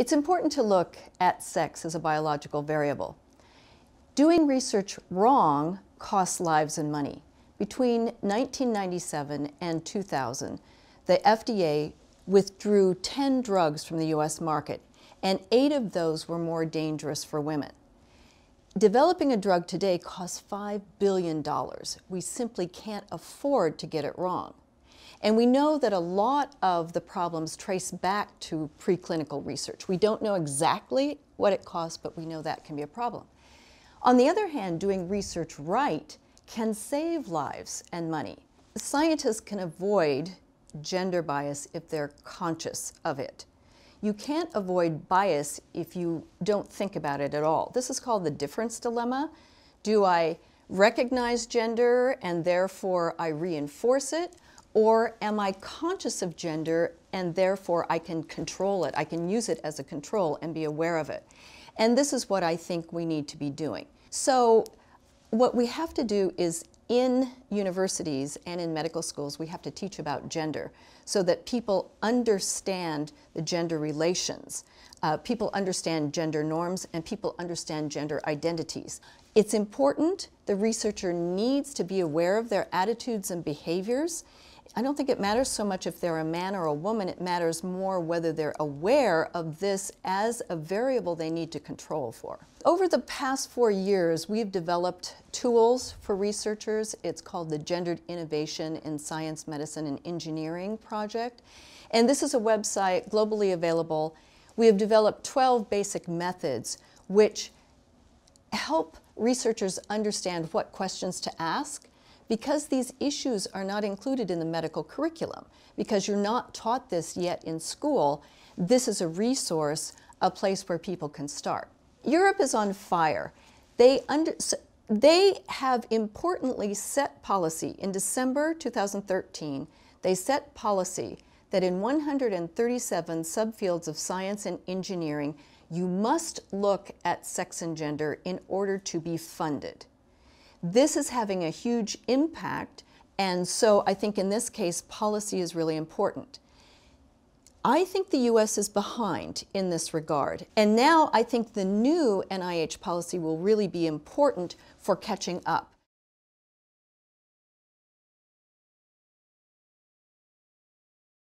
It's important to look at sex as a biological variable. Doing research wrong costs lives and money. Between 1997 and 2000, the FDA withdrew 10 drugs from the US market, and eight of those were more dangerous for women. Developing a drug today costs $5 billion. We simply can't afford to get it wrong. And we know that a lot of the problems trace back to preclinical research. We don't know exactly what it costs, but we know that can be a problem. On the other hand, doing research right can save lives and money. Scientists can avoid gender bias if they're conscious of it. You can't avoid bias if you don't think about it at all. This is called the difference dilemma. Do I recognize gender and therefore I reinforce it? Or am I conscious of gender and therefore I can control it? I can use it as a control and be aware of it. And this is what I think we need to be doing. So, what we have to do is in universities and in medical schools, we have to teach about gender so that people understand the gender relations. Uh, people understand gender norms and people understand gender identities. It's important. The researcher needs to be aware of their attitudes and behaviors I don't think it matters so much if they're a man or a woman. It matters more whether they're aware of this as a variable they need to control for. Over the past four years, we've developed tools for researchers. It's called the Gendered Innovation in Science, Medicine, and Engineering Project. And this is a website globally available. We have developed 12 basic methods which help researchers understand what questions to ask because these issues are not included in the medical curriculum, because you're not taught this yet in school, this is a resource, a place where people can start. Europe is on fire. They, under, they have importantly set policy. In December 2013, they set policy that in 137 subfields of science and engineering, you must look at sex and gender in order to be funded. This is having a huge impact, and so I think in this case, policy is really important. I think the US is behind in this regard. And now I think the new NIH policy will really be important for catching up.